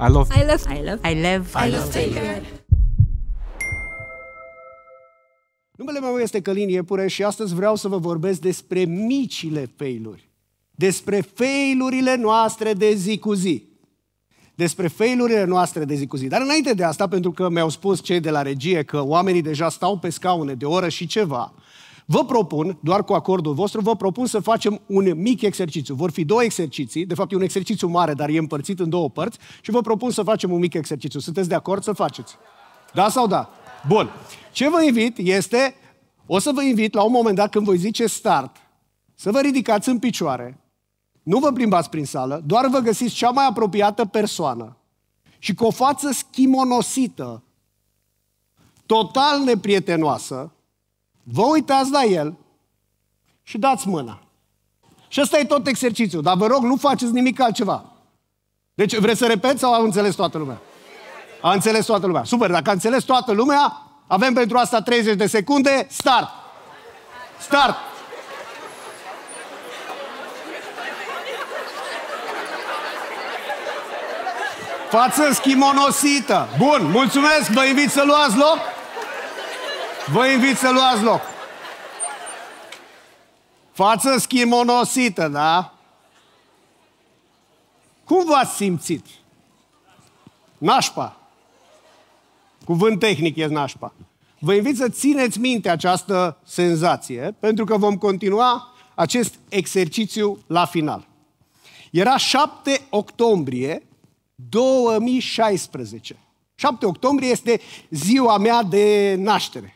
I love. I love. I love. I love. I love Taylor. Numele meu este Călin Iepure și astăzi vreau să vă vorbesc despre micile failuri. Despre failurile noastre de zi cu zi. Despre failurile noastre de zi cu zi. Dar înainte de asta, pentru că mi-au spus cei de la regie că oamenii deja stau pe scaune de oră și ceva, Vă propun, doar cu acordul vostru, vă propun să facem un mic exercițiu. Vor fi două exerciții, de fapt e un exercițiu mare, dar e împărțit în două părți și vă propun să facem un mic exercițiu. Sunteți de acord să faceți? Da sau da? Bun. Ce vă invit este, o să vă invit la un moment dat când voi zice start, să vă ridicați în picioare, nu vă plimbați prin sală, doar vă găsiți cea mai apropiată persoană și cu o față schimonosită, total neprietenoasă, vă uitați la el și dați mâna. Și ăsta e tot exercițiul, dar vă rog, nu faceți nimic altceva. Deci vreți să repet sau a înțeles toată lumea? A înțeles toată lumea. Super, dacă a înțeles toată lumea, avem pentru asta 30 de secunde. Start! Start! Față schimonosită. Bun, mulțumesc, vă invit să luați loc. Vă invit să luați loc. Față schimonosită, da? Cum v-ați simțit? Nașpa. Cuvânt tehnic e nașpa. Vă invit să țineți minte această senzație, pentru că vom continua acest exercițiu la final. Era 7 octombrie 2016. 7 octombrie este ziua mea de naștere.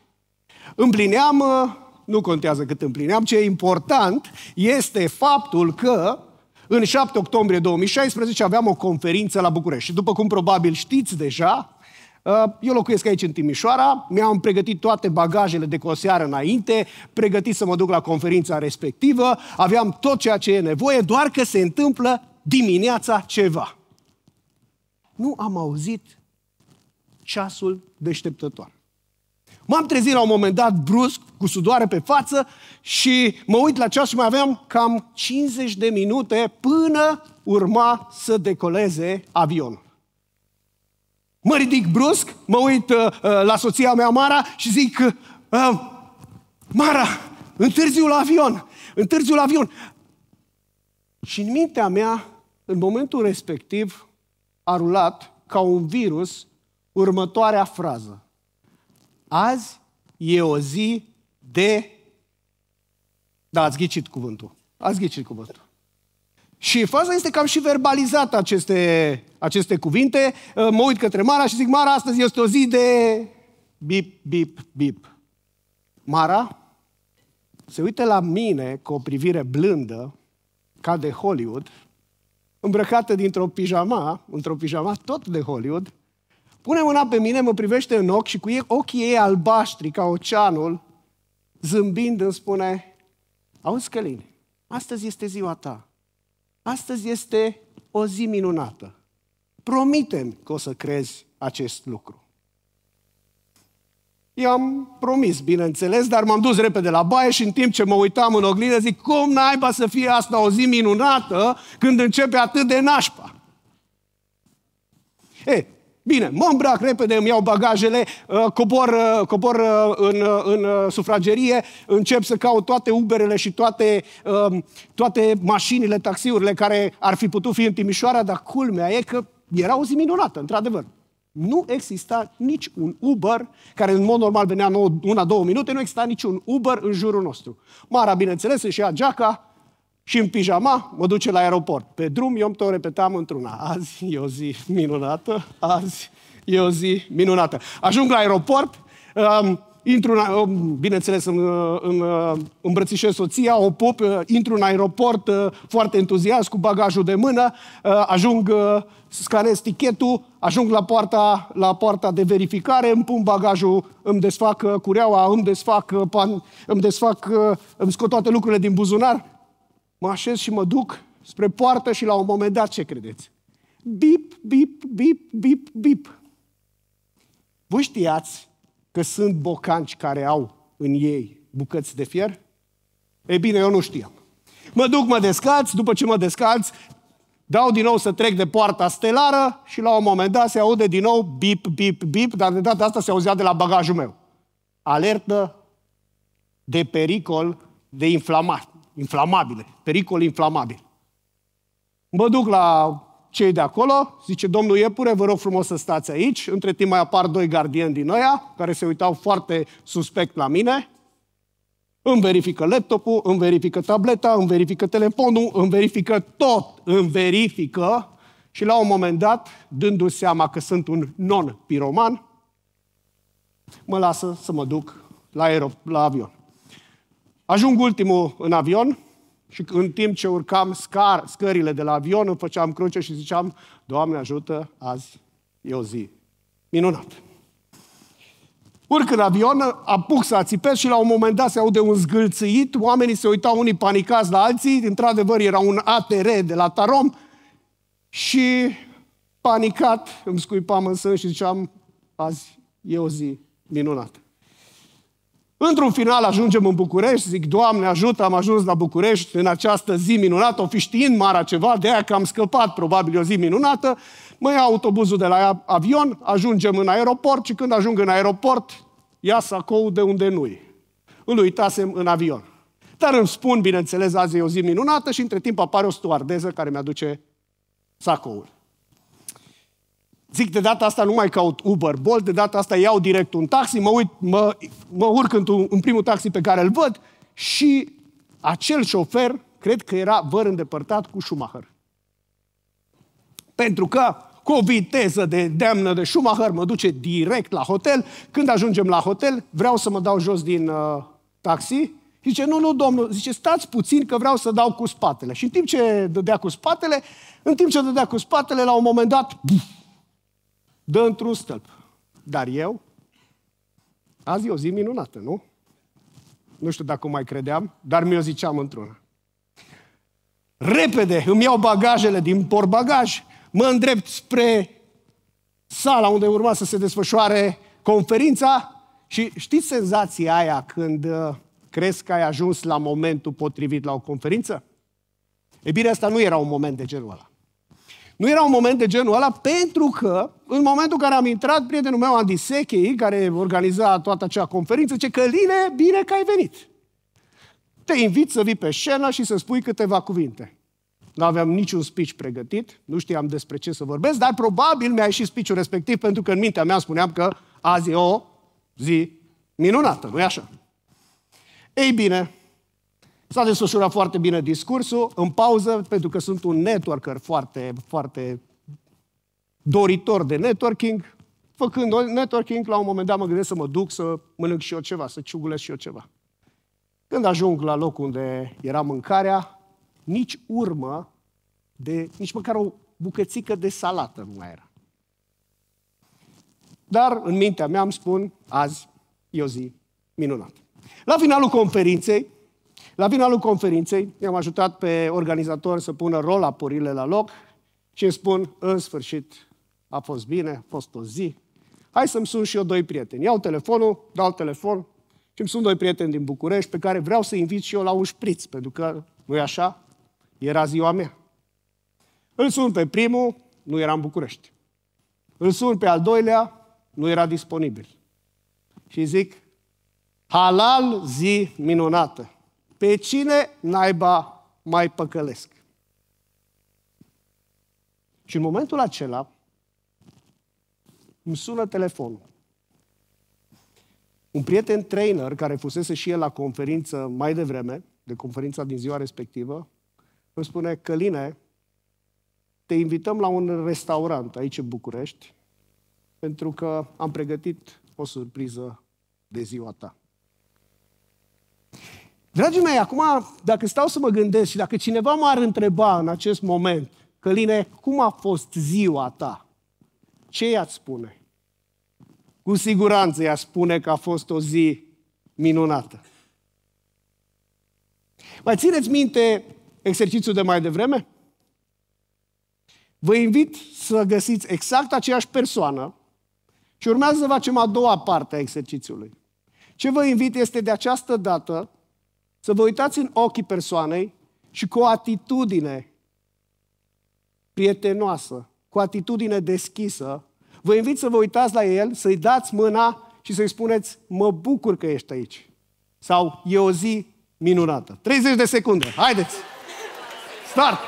Împlineam, uh, nu contează cât împlineam, ce e important este faptul că în 7 octombrie 2016 aveam o conferință la București. Și după cum probabil știți deja, uh, eu locuiesc aici în Timișoara, mi-am pregătit toate bagajele de coseară înainte, pregătit să mă duc la conferința respectivă, aveam tot ceea ce e nevoie, doar că se întâmplă dimineața ceva. Nu am auzit ceasul deșteptător. M-am trezit la un moment dat brusc, cu sudoare pe față și mă uit la ceas și mai aveam cam 50 de minute până urma să decoleze avionul. Mă ridic brusc, mă uit uh, uh, la soția mea, Mara, și zic, uh, Mara, întârziu la avion, întârziu la avion. Și în mintea mea, în momentul respectiv, a rulat ca un virus următoarea frază. Azi e o zi de... Da, ați ghicit cuvântul. Ați ghicit cuvântul. Și faza este că am și verbalizat aceste, aceste cuvinte. Ă, mă uit către Mara și zic, Mara, astăzi este o zi de... Bip, bip, bip. Mara se uită la mine cu o privire blândă, ca de Hollywood, îmbrăcată dintr-o pijama, într-o pijama tot de Hollywood, Pune mâna pe mine, mă privește în ochi și cu ochii ei albaștri ca oceanul, zâmbind îmi spune, auzi Călin, astăzi este ziua ta, astăzi este o zi minunată. Promitem că o să crezi acest lucru. Eu am promis, bineînțeles, dar m-am dus repede la baie și în timp ce mă uitam în oglindă zic, cum naiba să fie asta o zi minunată când începe atât de nașpa? E, Bine, mă îmbrac repede, îmi iau bagajele, uh, cobor, uh, cobor uh, în, în sufragerie, încep să caut toate Uberele și toate, um, toate mașinile, taxiurile care ar fi putut fi în Timișoara, dar culmea e că era o zi minunată, într-adevăr. Nu exista nici un Uber, care în mod normal venea una, două minute, nu exista un Uber în jurul nostru. Mara, bineînțeles, și ia geaca, și în pijama mă duce la aeroport. Pe drum eu tot repetam într-una. Azi e o zi minunată, azi e o zi minunată. Ajung la aeroport, um, intru în, um, bineînțeles, în, în, uh, îmbrățișez soția, o pup, uh, intru în aeroport uh, foarte entuziast, cu bagajul de mână, uh, ajung, uh, scanez tichetul, ajung la poarta, la poarta de verificare, îmi pun bagajul, îmi desfac uh, cureaua, îmi desfac, uh, pan, îmi desfac, îmi scot toate lucrurile din buzunar, mă așez și mă duc spre poartă și la un moment dat, ce credeți? Bip, bip, bip, bip, bip. Voi știați că sunt bocanci care au în ei bucăți de fier? E bine, eu nu știam. Mă duc, mă descalț, după ce mă descalț, dau din nou să trec de poarta stelară și la un moment dat se aude din nou bip, bip, bip, dar de data asta se auzea de la bagajul meu. Alertă de pericol de inflamat, inflamabile, pericol inflamabil. Mă duc la cei de acolo, zice, domnul Iepure, vă rog frumos să stați aici. Între timp mai apar doi gardieni din ăia, care se uitau foarte suspect la mine. Îmi verifică laptopul, îmi verifică tableta, îmi verifică telefonul, îmi verifică tot, îmi verifică. Și la un moment dat, dându-se seama că sunt un non-piroman, mă lasă să mă duc la, aer- la avion. Ajung ultimul în avion și în timp ce urcam scar, scările de la avion, îmi făceam cruce și ziceam, Doamne ajută, azi e o zi minunată. Urc în avion, apuc să ațipesc și la un moment dat se aude un zgâlțâit, oamenii se uitau unii panicați la alții, într-adevăr era un ATR de la Tarom și panicat îmi scuipam în sân și ziceam, azi e o zi minunată. Într-un final ajungem în București, zic, Doamne ajută, am ajuns la București în această zi minunată, o fi știind Mara ceva, de aia că am scăpat, probabil o zi minunată, mă ia autobuzul de la avion, ajungem în aeroport și când ajung în aeroport, ia sacou de unde nu-i. Îl uitasem în avion. Dar îmi spun, bineînțeles, azi e o zi minunată și între timp apare o stuardeză care mi-aduce sacoul. Zic, de data asta nu mai caut Uber, Bolt, de data asta iau direct un taxi, mă uit, mă, mă urc într-un, în primul taxi pe care îl văd și acel șofer, cred că era văr îndepărtat cu Schumacher. Pentru că cu o viteză de demnă de Schumacher mă duce direct la hotel. Când ajungem la hotel, vreau să mă dau jos din uh, taxi. Zice, nu, nu, domnul, zice, stați puțin că vreau să dau cu spatele. Și în timp ce dădea cu spatele, în timp ce dădea cu spatele, la un moment dat, buf, dă într-un stâlp. Dar eu, azi e o zi minunată, nu? Nu știu dacă mai credeam, dar mi-o ziceam într-una. Repede îmi iau bagajele din porbagaj, mă îndrept spre sala unde urma să se desfășoare conferința și știți senzația aia când uh, crezi că ai ajuns la momentul potrivit la o conferință? E bine, asta nu era un moment de genul ăla. Nu era un moment de genul ăla pentru că în momentul în care am intrat, prietenul meu Andy Sechei, care organiza toată acea conferință, zice, Căline, bine că ai venit. Te invit să vii pe scenă și să spui câteva cuvinte. Nu aveam niciun speech pregătit, nu știam despre ce să vorbesc, dar probabil mi-a ieșit speech respectiv pentru că în mintea mea spuneam că azi e o zi minunată, nu-i așa? Ei bine, S-a desfășurat foarte bine discursul, în pauză, pentru că sunt un networker foarte, foarte doritor de networking. Făcând networking, la un moment dat mă gândesc să mă duc să mănânc și eu ceva, să ciugulesc și eu ceva. Când ajung la locul unde era mâncarea, nici urmă de, nici măcar o bucățică de salată nu mai era. Dar în mintea mea îmi spun, azi e o zi minunată. La finalul conferinței, la finalul conferinței, i-am ajutat pe organizator să pună rolapurile la loc și îmi spun, în sfârșit, a fost bine, a fost o zi. Hai să-mi sun și eu doi prieteni. Iau telefonul, dau telefon și îmi sun doi prieteni din București pe care vreau să invit și eu la un șpriț, pentru că, nu e așa, era ziua mea. Îl sun pe primul, nu era în București. Îl sun pe al doilea, nu era disponibil. Și zic, halal zi minunată. Pe cine naiba mai păcălesc? Și în momentul acela îmi sună telefonul. Un prieten trainer care fusese și el la conferință mai devreme, de conferința din ziua respectivă, îmi spune, Căline, te invităm la un restaurant aici în București, pentru că am pregătit o surpriză de ziua ta. Dragii mei, acum, dacă stau să mă gândesc și dacă cineva m-ar întreba în acest moment, Căline, cum a fost ziua ta? Ce i-ați spune? Cu siguranță i-a spune că a fost o zi minunată. Mai țineți minte exercițiul de mai devreme? Vă invit să găsiți exact aceeași persoană și urmează să facem a doua parte a exercițiului. Ce vă invit este de această dată să vă uitați în ochii persoanei și cu o atitudine prietenoasă, cu o atitudine deschisă, vă invit să vă uitați la el, să-i dați mâna și să-i spuneți, mă bucur că ești aici. Sau, e o zi minunată. 30 de secunde, haideți! Start!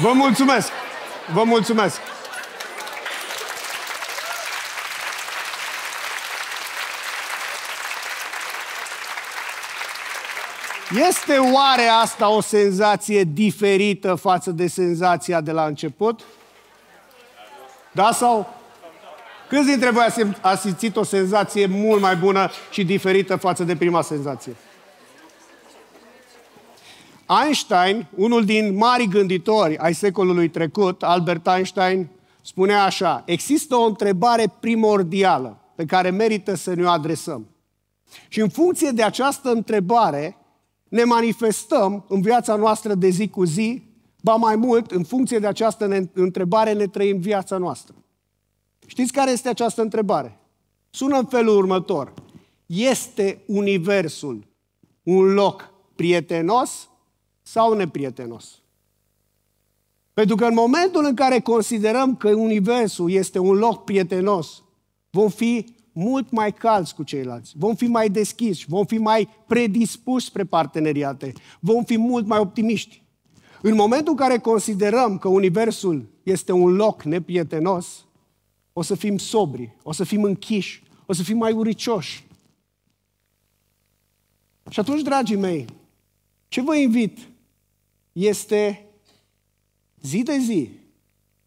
Vă mulțumesc! Vă mulțumesc! Este oare asta o senzație diferită față de senzația de la început? Da sau? Câți dintre voi ați simțit o senzație mult mai bună și diferită față de prima senzație? Einstein, unul din mari gânditori ai secolului trecut, Albert Einstein, spunea așa, există o întrebare primordială pe care merită să ne o adresăm. Și în funcție de această întrebare, ne manifestăm în viața noastră de zi cu zi, ba mai mult, în funcție de această întrebare ne trăim viața noastră. Știți care este această întrebare? Sună în felul următor. Este Universul un loc prietenos sau neprietenos. Pentru că în momentul în care considerăm că universul este un loc prietenos, vom fi mult mai calzi cu ceilalți, vom fi mai deschiși, vom fi mai predispuși spre parteneriate, vom fi mult mai optimiști. În momentul în care considerăm că universul este un loc neprietenos, o să fim sobri, o să fim închiși, o să fim mai uricioși. Și atunci, dragii mei, ce vă invit este zi de zi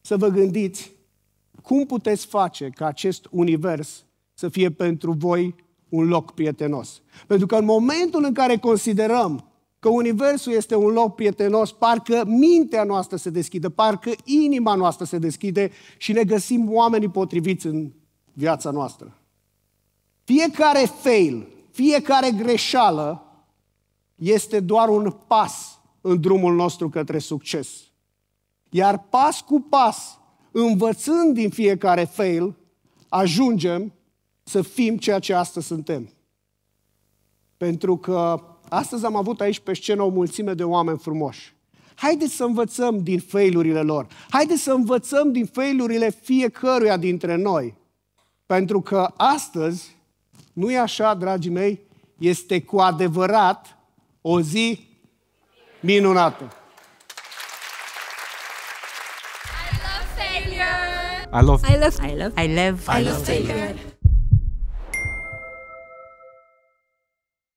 să vă gândiți cum puteți face ca acest univers să fie pentru voi un loc prietenos. Pentru că în momentul în care considerăm că universul este un loc prietenos, parcă mintea noastră se deschide, parcă inima noastră se deschide și ne găsim oamenii potriviți în viața noastră. Fiecare fail, fiecare greșeală este doar un pas în drumul nostru către succes. Iar pas cu pas, învățând din fiecare fail, ajungem să fim ceea ce astăzi suntem. Pentru că astăzi am avut aici pe scenă o mulțime de oameni frumoși. Haideți să învățăm din failurile lor. Haideți să învățăm din failurile fiecăruia dintre noi. Pentru că astăzi, nu e așa, dragii mei, este cu adevărat o zi minunată. I love failure. I love I love I love I love I love failure.